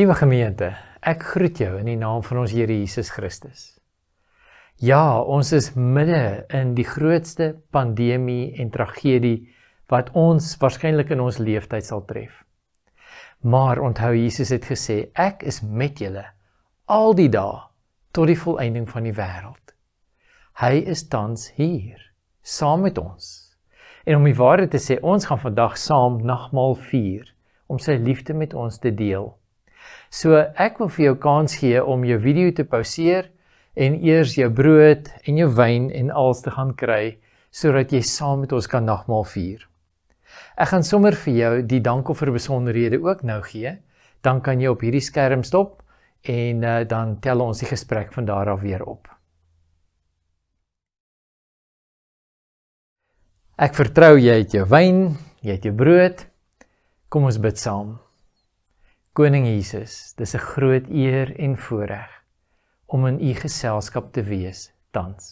Liewe gemeente, ek groet jou in die naam van ons Here Jesus Christus. Ja, ons is midde in die grootste pandemie en tragedie wat ons waarskynlik in ons lewe tyd sal tref. Maar onthou Jesus het gesê, ek is met julle al die dae tot die volëinding van die wêreld. Hy is tans hier, saam met ons. En om die waarheid te sê, ons gaan vandag saam nagmaal vier om sy liefde met ons te deel So ek wil vir jou kans gee om jou video te pauseer en eers jou brood en jou wyn en alles te gaan kry sodat jy saam met ons kan nagmaal vier. Ek gaan sommer vir jou die dankoffer besonderhede ook nou gee. Dan kan jy op hierdie skerm stop en uh, dan tel ons die gesprek van daar af weer op. Ek vertrou jy het jou wyn, jy het jou brood. Kom ons bid saam. Koning Jesus, dis 'n groot eer en voorreg om in u geselskap te wees tans.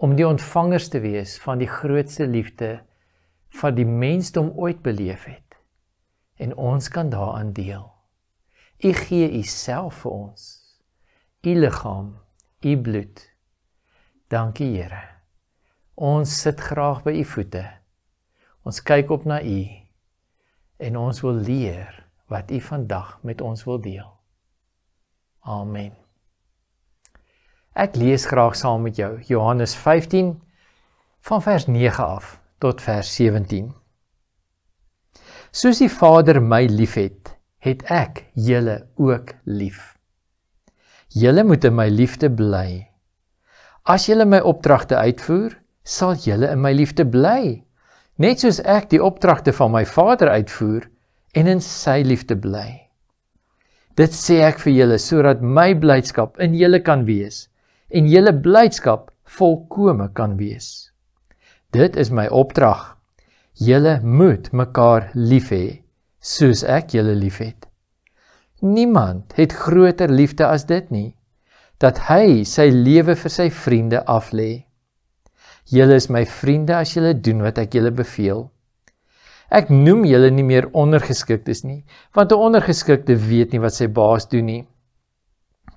Om die ontvangers te wees van die grootste liefde wat die mensdom ooit beleef het en ons kan daaraan deel. U gee u self vir ons. U liggaam, u bloed. Dankie Here. Ons sit graag by u voete. Ons kyk op na u en ons wil leer wat u vandag met ons wil deel. Amen. Ek lees graag saam met jou Johannes 15 van vers 9 af tot vers 17. Soos die Vader my liefhet, het ek julle ook lief. Julle moet in my liefde bly. As julle my opdragte uitvoer, sal julle in my liefde bly, net soos ek die opdragte van my Vader uitvoer en in sy liefde bly. Dit sê ek vir julle sodat my blydskap in julle kan wees en julle blydskap volkome kan wees. Dit is my opdrag. Julle moet mekaar lief hê soos ek julle liefhet. Niemand het groter liefde as dit nie dat hy sy lewe vir sy vriende aflê. Julle is my vriende as julle doen wat ek julle beveel. Ek noem julle nie meer ondergeskiktes nie, want 'n ondergeskikte weet nie wat sy baas doen nie.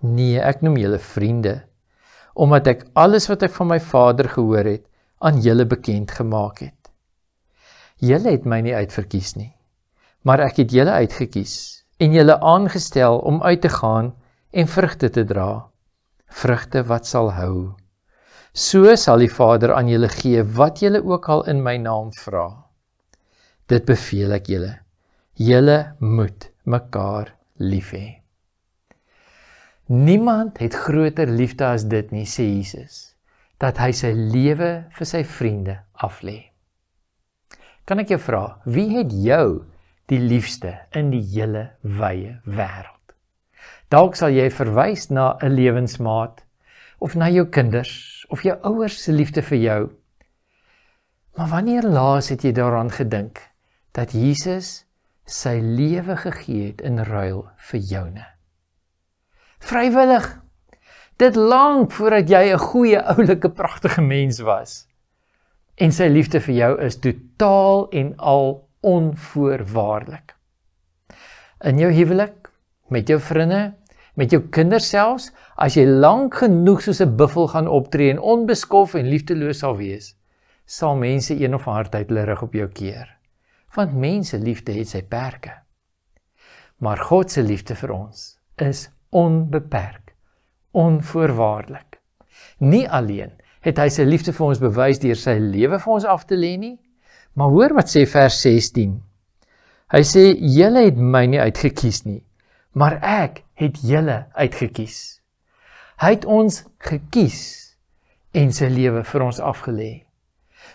Nee, ek noem julle vriende, omdat ek alles wat ek van my Vader gehoor het, aan julle bekend gemaak het. Julle het my nie uitverkies nie, maar ek het julle uitgekies en julle aangestel om uit te gaan en vrugte te dra, vrugte wat sal hou. So sal die Vader aan julle gee wat julle ook al in my naam vra. Dit beveel ek julle. Julle moet mekaar lief hê. Niemand het groter liefde as dit nie, sê Jesus, dat hy sy lewe vir sy vriende aflê. Kan ek jou vra, wie het jou die liefste in die hele wye wêreld? Dalk sal jy verwys na 'n lewensmaat of na jou kinders of jou ouers se liefde vir jou. Maar wanneer laas het jy daaraan gedink dat Jesus sy lewe gegee het in ruil vir joune. Vrywillig. Dit lank voordat jy 'n goeie, oulike, pragtige mens was en sy liefde vir jou is totaal en al onvoorwaardelik. In jou huwelik, met jou vriende, met jou kinders selfs, as jy lank genoeg soos 'n buffel gaan optree en onbeskof en liefdeloos sal wees, sal mense een of ander tyd hulle rug op jou keer want mense liefde het sy perke. Maar God se liefde vir ons is onbeperk, onvoorwaardelik. Nie alleen het hy sy liefde vir ons bewys deur sy lewe vir ons af te lê nie, maar hoor wat sê vers 16. Hy sê: "Julle het my nie uitgekies nie, maar ek het julle uitgekies." Hy het ons gekies en sy lewe vir ons afgelê.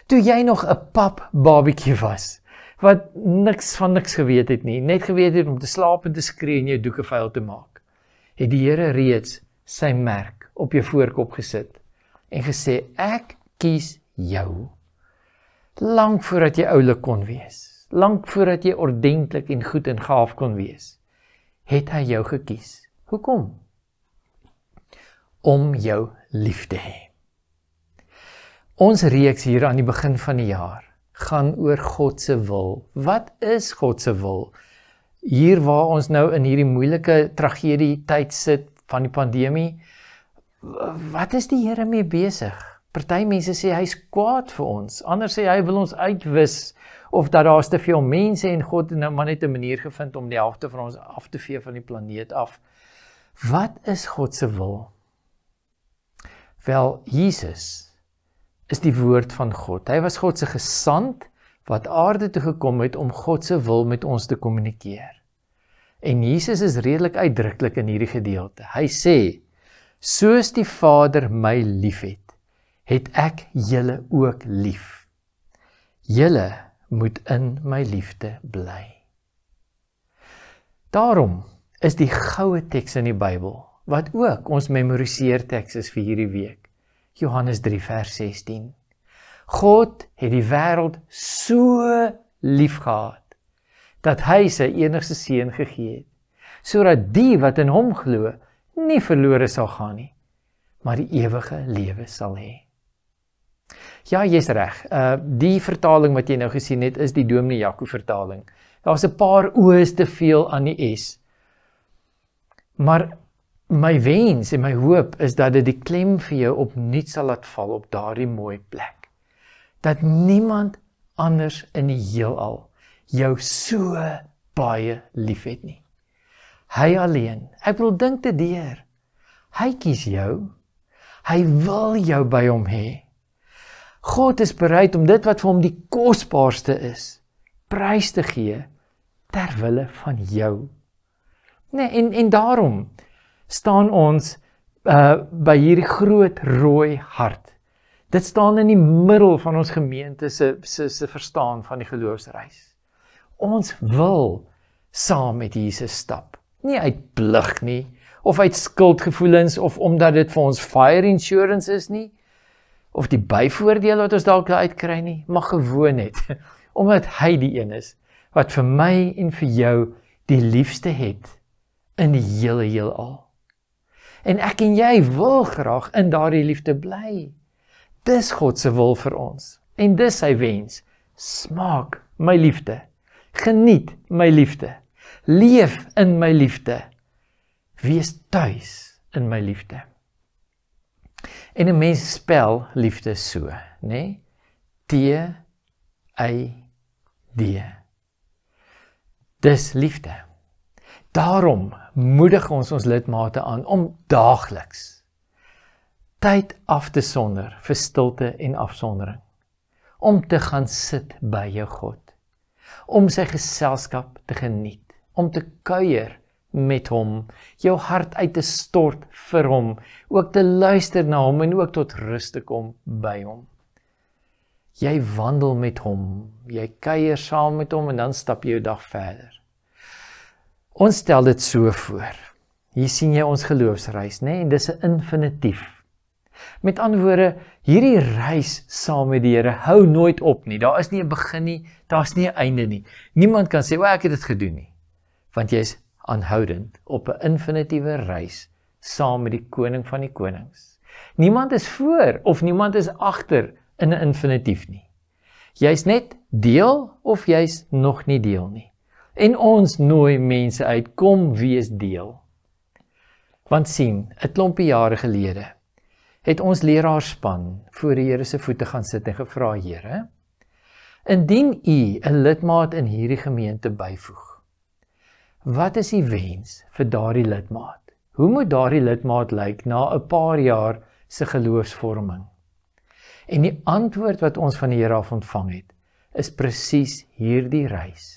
Toe jy nog 'n pap babietjie was, wat niks van niks geweet het nie, net geweet het om te slaap en te skree en jou doeke vuil te maak, het die Here reeds sy merk op jou voorkop gesit en gesê ek kies jou lank voordat jy oulik kon wees lank voordat jy ordentlik en goed en gaaf kon wees het hy jou gekies hoekom om jou lief te hê ons reeks hier aan die begin van die jaar gaan oor God se wil. Wat is God se wil? Hier waar ons nou in hierdie moeilike tragedie tyd sit van die pandemie, wat is die Here mee besig? Party mense sê hy's kwaad vir ons. Ander sê hy wil ons uitwis of dat daar te veel mense en God nou maar net 'n manier gevind om die helfte van ons af te vee van die planeet af. Wat is God se wil? Wel, Jesus is die woord van God. Hy was God se gesant wat aarde toe gekom het om God se wil met ons te kommunikeer. En Jesus is redelik uitdruklik in hierdie gedeelte. Hy sê: "Soos die Vader my liefhet, het ek julle ook lief. Julle moet in my liefde bly." Daarom is die goue teks in die Bybel wat ook ons memoriseer teks is vir hierdie week. Johannes 3 vers 16. God het die wêreld so liefgehad dat hy sy enigste seun gegee het sodat die wat in hom glo nie verlore sal gaan nie maar die ewige lewe sal hê. Ja, jy's reg. Uh die vertaling wat jy nou gesien het is die Dominee Jaco vertaling. Daar's 'n paar oë te veel aan die S. Maar my wens en my hoop is dat dit die klem vir jou opnuut sal laat val op daardie mooi plek. Dat niemand anders in die heelal jou so baie liefhet nie. Hy alleen. Ek wil dink te deur. Hy kies jou. Hy wil jou by hom hê. God is bereid om dit wat vir hom die kosbaarste is, prys te gee ter wille van jou. Nee, en en daarom staan ons uh by hierdie groot rooi hart. Dit staan in die middel van ons gemeente se se se verstaan van die geloofsreis. Ons wil saam met Jesus stap. Nie uit plig nie of uit skuldgevoelens of omdat dit vir ons fire insurance is nie of die byvoordeel wat ons dalk uitkry nie, maar gewoon net omdat hy die een is wat vir my en vir jou die liefste het in die hele heelal. En ek en jy wil graag in daardie liefde bly. Dis God se wil vir ons. En dis sy wens. Smaak my liefde. Geniet my liefde. Leef in my liefde. Wees tuis in my liefde. En 'n mens spel liefde so, né? Nee? T A D. Dis liefde. Daarom moedig ons ons lidmate aan om daagliks tyd af te sonder vir stilte en afsondering om te gaan sit by jou God om sy geselskap te geniet om te kuier met hom jou hart uit te stort vir hom ook te luister na hom en ook tot rus te kom by hom jy wandel met hom jy kuier saam met hom en dan stap jy jou dag verder Ons stel dit so voor. Hier sien jy ons geloofsreis, né? Nee? En dis 'n infinitief. Met ander woorde, hierdie reis saam met die Here hou nooit op nie. Daar is nie 'n begin nie, daar's nie 'n einde nie. Niemand kan sê, "O, ek het dit gedoen nie." Want jy's aanhoudend op 'n infinitiewe reis saam met die koning van die konings. Niemand is voor of niemand is agter in 'n infinitief nie. Jy's net deel of jy's nog nie deel nie. En ons nooi mense uit kom wees deel. Want sien, 'n klompie jare gelede het ons leraarspan voor die Here se voete gaan sit en gevra, Here, indien u 'n lidmaat in hierdie gemeente byvoeg, wat is u wens vir daardie lidmaat? Hoe moet daardie lidmaat lyk na 'n paar jaar se geloofsvorming? En die antwoord wat ons van die Here af ontvang het, is presies hierdie reis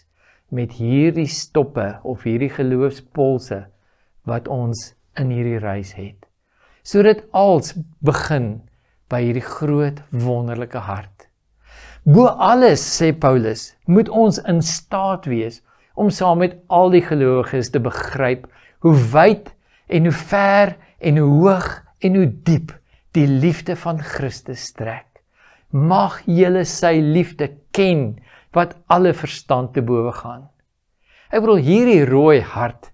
met hierdie stoppe of hierdie geloofspolse wat ons in hierdie reis het. So dit als begin by hierdie groot wonderlike hart. Bo alles sê Paulus, moet ons in staat wees om saam met al die gelowiges te begryp hoe wyd en hoe ver en hoe hoog en hoe diep die liefde van Christus strek. Mag julle sy liefde ken wat alle verstand te bowe gaan. Ek bedoel hierdie rooi hart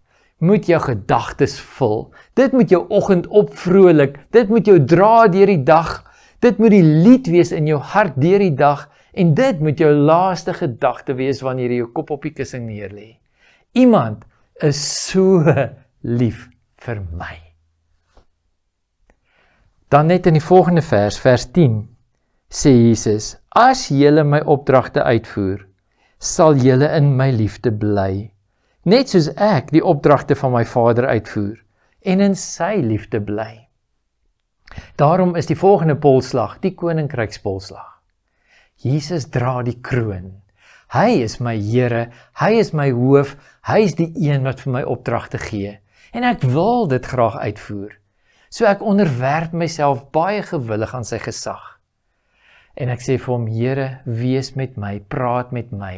moet jou gedagtes vul. Dit moet jou oggend opvrolik. Dit moet jou dra deur die dag. Dit moet die lied wees in jou hart deur die dag en dit moet jou laaste gedagte wees wanneer jy jou kop op die kussing neerlê. Iemand is so lief vir my. Dan net in die volgende vers, vers 10, sê Jesus, As julle my opdragte uitvoer, sal julle in my liefde bly, net soos ek die opdragte van my Vader uitvoer en in sy liefde bly. Daarom is die volgende polslag, die koninkrykspolslag. Jesus dra die kroon. Hy is my Here, hy is my hoof, hy is die een wat vir my opdragte gee en ek wil dit graag uitvoer. So ek onderwerf myself baie gewillig aan sy gesag. En ek sê vir hom: Here, wees met my, praat met my.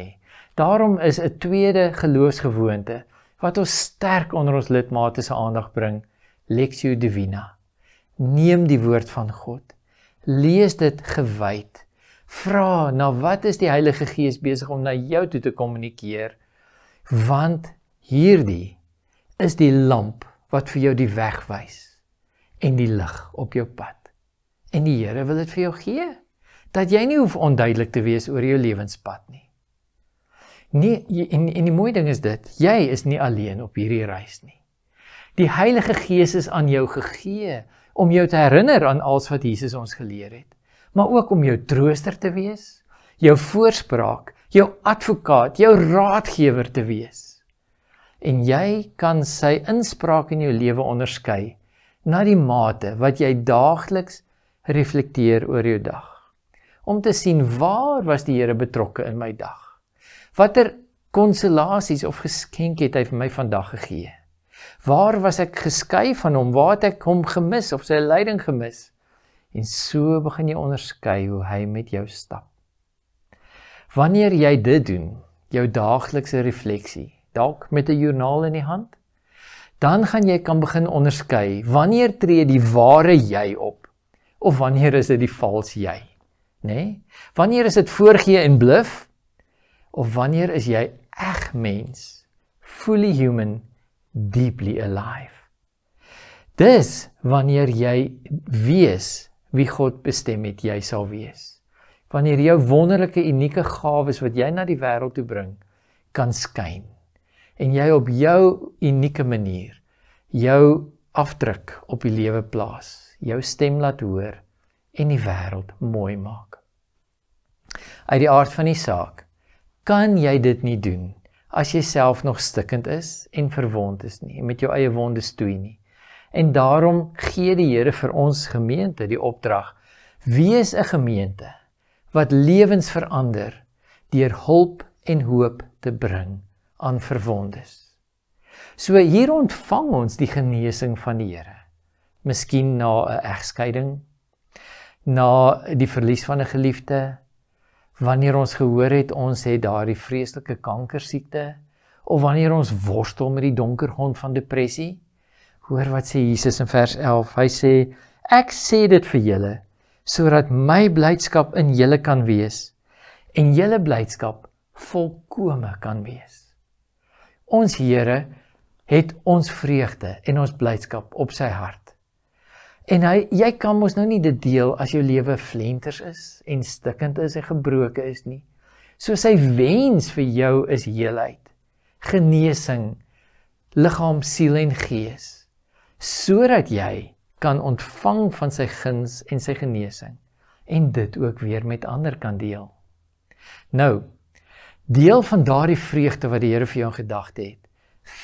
Daarom is 'n tweede geloofsgewoonte wat ons sterk onder ons lidmate se aandag bring, Lectio Divina. Neem die woord van God. Lees dit gewyd. Vra na wat is die Heilige Gees besig om na jou toe te kommunikeer? Want hierdie is die lamp wat vir jou die weg wys en die lig op jou pad. En die Here wil dit vir jou gee dat jy nie hoef onduidelik te wees oor jou lewenspad nie. Nee, en en die mooi ding is dit, jy is nie alleen op hierdie reis nie. Die Heilige Gees is aan jou gegee om jou te herinner aan alles wat Jesus ons geleer het, maar ook om jou trooster te wees, jou voorspraak, jou advokaat, jou raadgewer te wees. En jy kan sy inspraak in jou lewe onderskei na die mate wat jy daagliks reflekteer oor jou dag om te sien waar was die Here betrokke in my dag. Watter konsolasies of geskenke het hy vir my vandag gegee? Waar was ek geskei van hom? Waar het ek hom gemis of sy leiding gemis? En so begin jy onderskei hoe hy met jou stap. Wanneer jy dit doen, jou daaglikse refleksie, dalk met 'n joernaal in die hand, dan gaan jy kan begin onderskei wanneer tree die ware jy op of wanneer is dit die vals jy? nê? Nee? Wanneer is dit voorgee en bluf? Of wanneer is jy eg mens? Fully human, deeply alive. Dis wanneer jy weet wie God bestem het jy sal wees. Wanneer jou wonderlike unieke gawes wat jy na die wêreld toe bring kan skyn en jy op jou unieke manier jou afdruk op die lewe plaas, jou stem laat hoor en die wêreld mooi maak. Uit die aard van die saak kan jy dit nie doen as jy self nog stikkend is en verwond is nie, met jou eie wonde stoei nie. En daarom gee die Here vir ons gemeente die opdrag: wees 'n gemeente wat lewens verander deur hulp en hoop te bring aan verwondes. So hier ontvang ons die genesing van die Here. Miskien na 'n egskeiding na die verlies van 'n geliefde, wanneer ons gehoor het ons het daardie vreeslike kankersiekte of wanneer ons worstel met die donker grond van depressie. Hoor wat sê Jesus in vers 11. Hy sê ek sê dit vir julle sodat my blydskap in julle kan wees en julle blydskap volkome kan wees. Ons Here het ons vreugde en ons blydskap op sy hart. En hy jy kan mos nou nie dit deel as jou lewe flenters is en stikkend is en gebroken is nie. So sy wens vir jou is heelheid, genesing, liggaam, siel en gees, sodat jy kan ontvang van sy guns en sy genesing en dit ook weer met ander kan deel. Nou, deel van daardie vreugde wat die Here vir jou in gedagte het,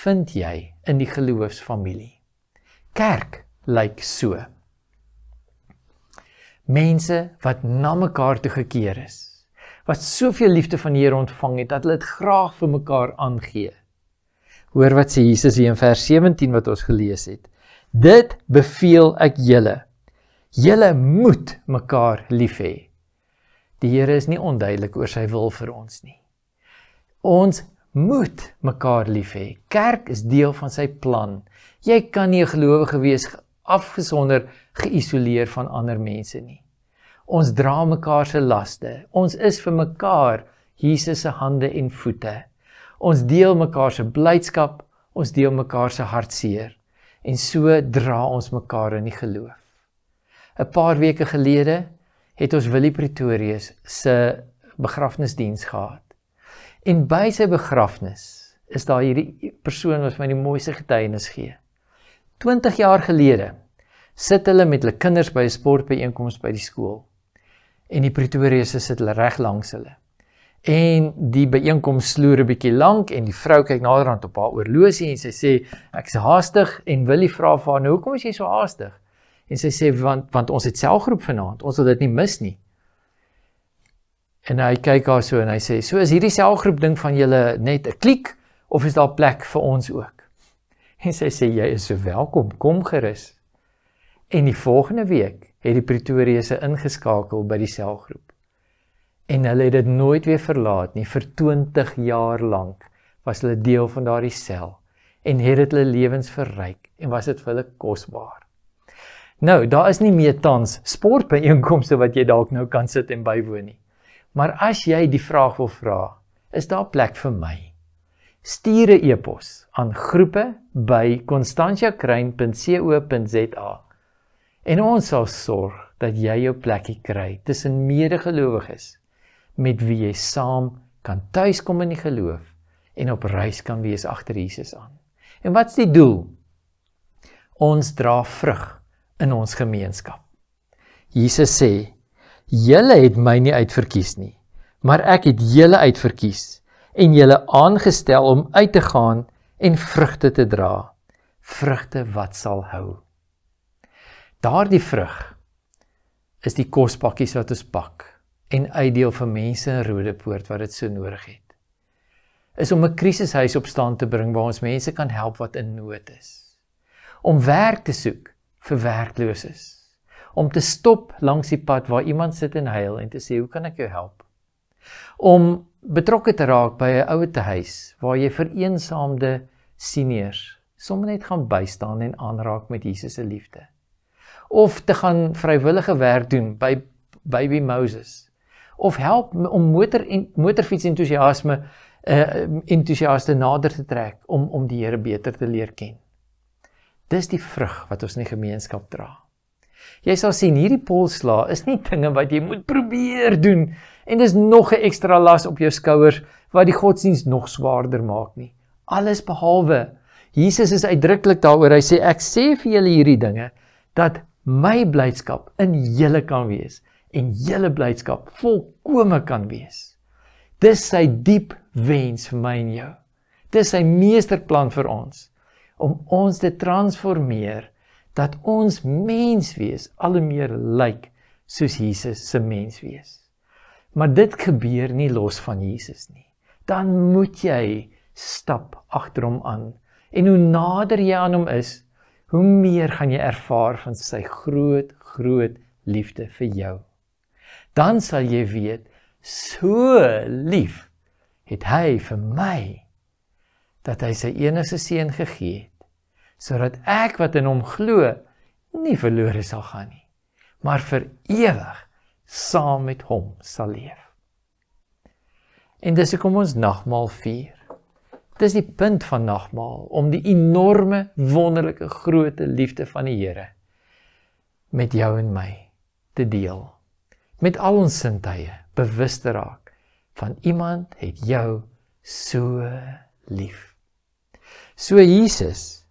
vind jy in die geloofsfamilie. Kerk lyk like so mense wat na mekaar toe gekeer is wat soveel liefde van die Here ontvang het dat hulle dit graag vir mekaar aangee. Hoor wat sê Jesus hier in vers 17 wat ons gelees het. Dit beveel ek julle. Julle moet mekaar lief hê. Die Here is nie onduidelik oor sy wil vir ons nie. Ons moet mekaar lief hê. Kerk is deel van sy plan. Jy kan nie 'n gelowige wees afgesonder geïsoleer van ander mense nie. Ons dra mekaar se laste. Ons is vir mekaar Jesus se hande en voete. Ons deel mekaar se blydskap, ons deel mekaar se hartseer en so dra ons mekaar in die geloof. 'n Paar weke gelede het ons Willie Pretorius se begrafnisdiens gehad. En by sy begrafnis is daar hierdie persoon wat my die mooiste getuienis gee. 20 jaar gelede sit hulle met hulle kinders by 'n sportbyeenkoms by die skool. En die Pretoriese sit hulle reg langs hulle. En die byeenkoms sloer 'n bietjie lank en die vrou kyk naderhand op haar oorloosie en sy sê ek's haastig en wil jy vra vir haar nou hoekom is jy so haastig? En sy sê want want ons het selgroep vanaand, ons wil dit nie mis nie. En hy kyk haar so en hy sê so is hierdie selgroep ding van julle net 'n kliek of is daar plek vir ons ook? En sy sê jy is so welkom, kom gerus. En die volgende week het die Pretoriese ingeskakel by die selgroep. En hulle het dit nooit weer verlaat nie vir 20 jaar lank was hulle deel van daardie sel en het dit hulle lewens verryk en was dit vir hulle kosbaar. Nou, daar is nie meer tans sportbeinkomste wat jy dalk nou kan sit en bywoon nie. Maar as jy die vraag wil vra, is daar plek vir my? Stuur 'n e-pos aan groepe@constantiakruin.co.za. En ons sal sorg dat jy jou plekkie kry tussen medegelowiges met wie jy saam kan tuiskom in die geloof en op reis kan wees agter Jesus aan. En wat's die doel? Ons dra vrug in ons gemeenskap. Jesus sê: "Julle het my nie uitverkies nie, maar ek het julle uitverkies en julle aangestel om uit te gaan en vrugte te dra." Vrugte wat sal hou? Daardie vrug is die kospakkies wat ons pak en uitdeel vir mense in Rodepoort wat dit so nodig het. Is om 'n krisishuis op stand te bring waar ons mense kan help wat in nood is. Om werk te soek vir werklooses. Om te stop langs die pad waar iemand sit en huil en te sê, "Hoe kan ek jou help?" Om betrokke te raak by 'n ouetehuis waar jy vereensaamde seniors sommer net gaan bystaan en aanraak met Jesus se liefde of te gaan vrywillige werk doen by Baby Moses of help om motor en motorfiets entoesiasme uh, entoesiaste nader te trek om om die Here beter te leer ken. Dis die vrug wat ons in die gemeenskap dra. Jy sal sien hierdie polsla is nie dinge wat jy moet probeer doen en dis nog 'n ekstra las op jou skouers wat die godsdiens nog swaarder maak nie. Alles behalwe Jesus is uitdruklik daaroor. Hy sê ek sê vir julle hierdie dinge dat my blydskap in julle kan wees en julle blydskap volkome kan wees. Dis sy diep wens vir my en jou. Dis sy meesterplan vir ons om ons te transformeer dat ons mens wees al hoe meer lyk like, soos Jesus se mens wees. Maar dit gebeur nie los van Jesus nie. Dan moet jy stap agter hom aan. En hoe nader jy aan hom is, hoe meer gaan jy ervaar van sy groot, groot liefde vir jou. Dan sal jy weet so lief het hy vir my dat hy sy enigste seun gegee het sodat ek wat in hom glo nie verlore sal gaan nie maar vir ewig saam met hom sal leef. En dis hoekom ons nagmaal vier. Dis die punt van nagmaal om die enorme wonderlike grootte liefde van die Here met jou en my te deel. Met al ons sintuie bewus te raak van iemand het jou so lief. So Jesus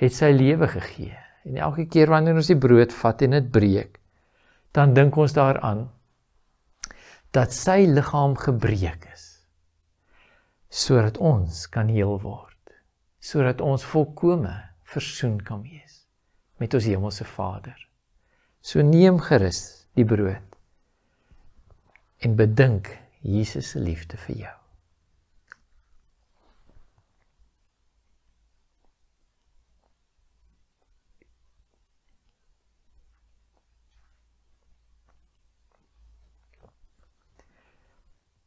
het sy lewe gegee. En elke keer wanneer ons die brood vat en dit breek, dan dink ons daaraan dat sy liggaam gebreek is sodat ons kan heel word sodat ons volkome versoen kan wees met ons hemelse Vader so neem gerus die brood en bedink Jesus se liefde vir jou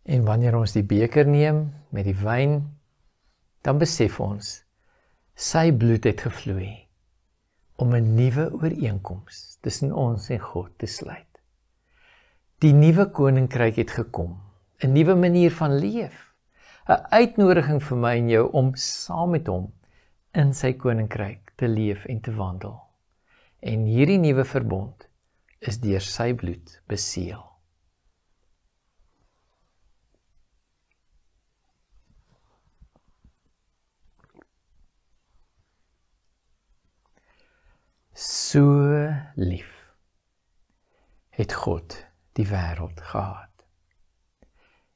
En wanneer ons die beker neem met die wyn, dan besef ons sy bloed het gevloei om 'n nuwe ooreenkoms tussen ons en God te sluit. Die nuwe koninkryk het gekom, 'n nuwe manier van leef, 'n uitnodiging vir my en jou om saam met hom in sy koninkryk te leef en te wandel. En hierdie nuwe verbond is deur sy bloed beseël. so lief het God die wêreld gehad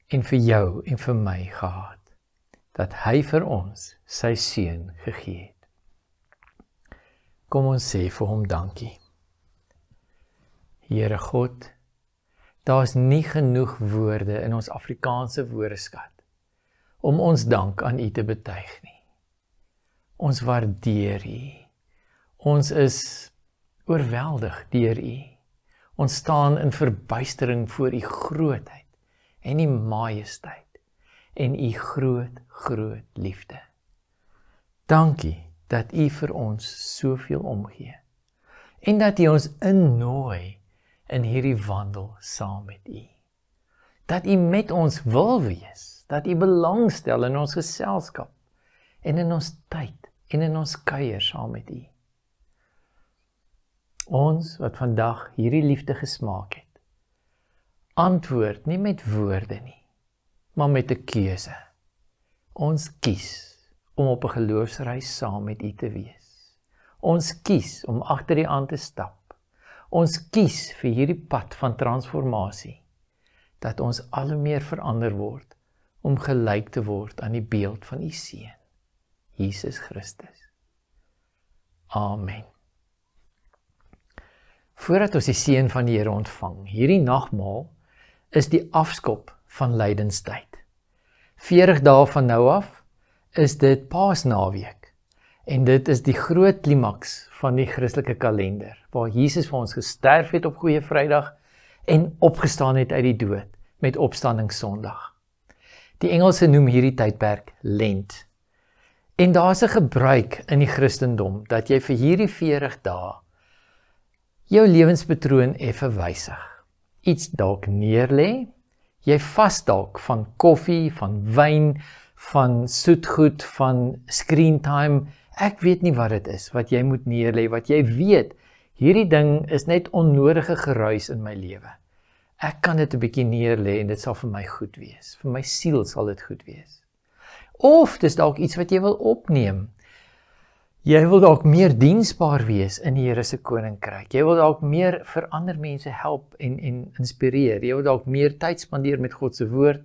en vir jou en vir my gehad dat hy vir ons sy seun gegee het. Kom ons sê vir hom dankie. Here God, daar's nie genoeg woorde in ons Afrikaanse woordeskat om ons dank aan U te betuig nie. Ons waardeer U. Ons is oorweldig deur U. Ons staan in verbuistering voor U grootheid en U majesteit en U groot groot liefde. Dankie dat U vir ons soveel omgee en dat U ons innooi in hierdie wandel saam met U. Dat U met ons wil wees, dat U belangstel in ons geselskap en in ons tyd en in ons kuier saam met U ons wat vandag hierdie liefde gesmaak het. Antwoord nie met woorde nie, maar met 'n keuse. Ons kies om op 'n geloofsreis saam met U te wees. Ons kies om agter U aan te stap. Ons kies vir hierdie pad van transformasie dat ons al hoe meer verander word om gelyk te word aan die beeld van U seun, Jesus Christus. Amen voordat ons die seën van die Here ontvang. Hierdie nagmaal is die afskop van lydenstyd. 40 dae van nou af is dit Paasnaweek en dit is die groot klimaks van die Christelike kalender waar Jesus vir ons gesterf het op Goeie Vrydag en opgestaan het uit die dood met Opstanding Sondag. Die Engelse noem hierdie tydperk Lent. En daar's 'n gebruik in die Christendom dat jy vir hierdie 40 dae jou lewenspatroon effe wysig. Iets dalk neer lê. Jy vas dalk van koffie, van wyn, van soetgoed, van screen time. Ek weet nie wat dit is wat jy moet neer lê wat jy weet. Hierdie ding is net onnodige geruis in my lewe. Ek kan dit 'n bietjie neer lê en dit sal vir my goed wees. Vir my siel sal dit goed wees. Of dis dalk iets wat jy wil opneem Jy wil dalk meer diensbaar wees in die Here se koninkryk. Jy wil dalk meer vir ander mense help en en inspireer. Jy wil dalk meer tyd spandeer met God se woord.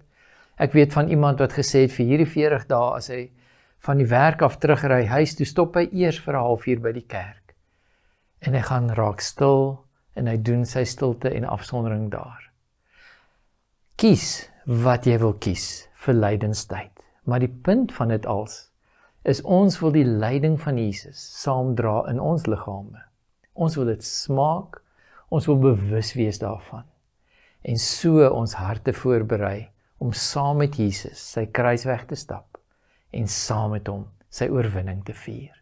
Ek weet van iemand wat gesê het vir hierdie 40 dae as hy van die werk af terugry huis toe stop hy eers vir 'n halfuur by die kerk. En hy gaan raak stil en hy doen sy stilte en afsondering daar. Kies wat jy wil kies vir lydenstyd. Maar die punt van dit alles is ons wil die lyding van Jesus saamdra in ons liggame. Ons wil dit smaak. Ons wil bewus wees daarvan en so ons harte voorberei om saam met Jesus sy kruis weg te stap en saam met hom sy oorwinning te vier.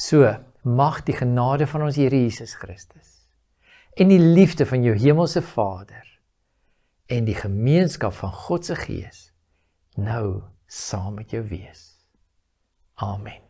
So mag die genade van ons Here Jesus Christus en die liefde van jou hemelse Vader en die gemeenskap van God se Gees nou saam met jou wees. Amen.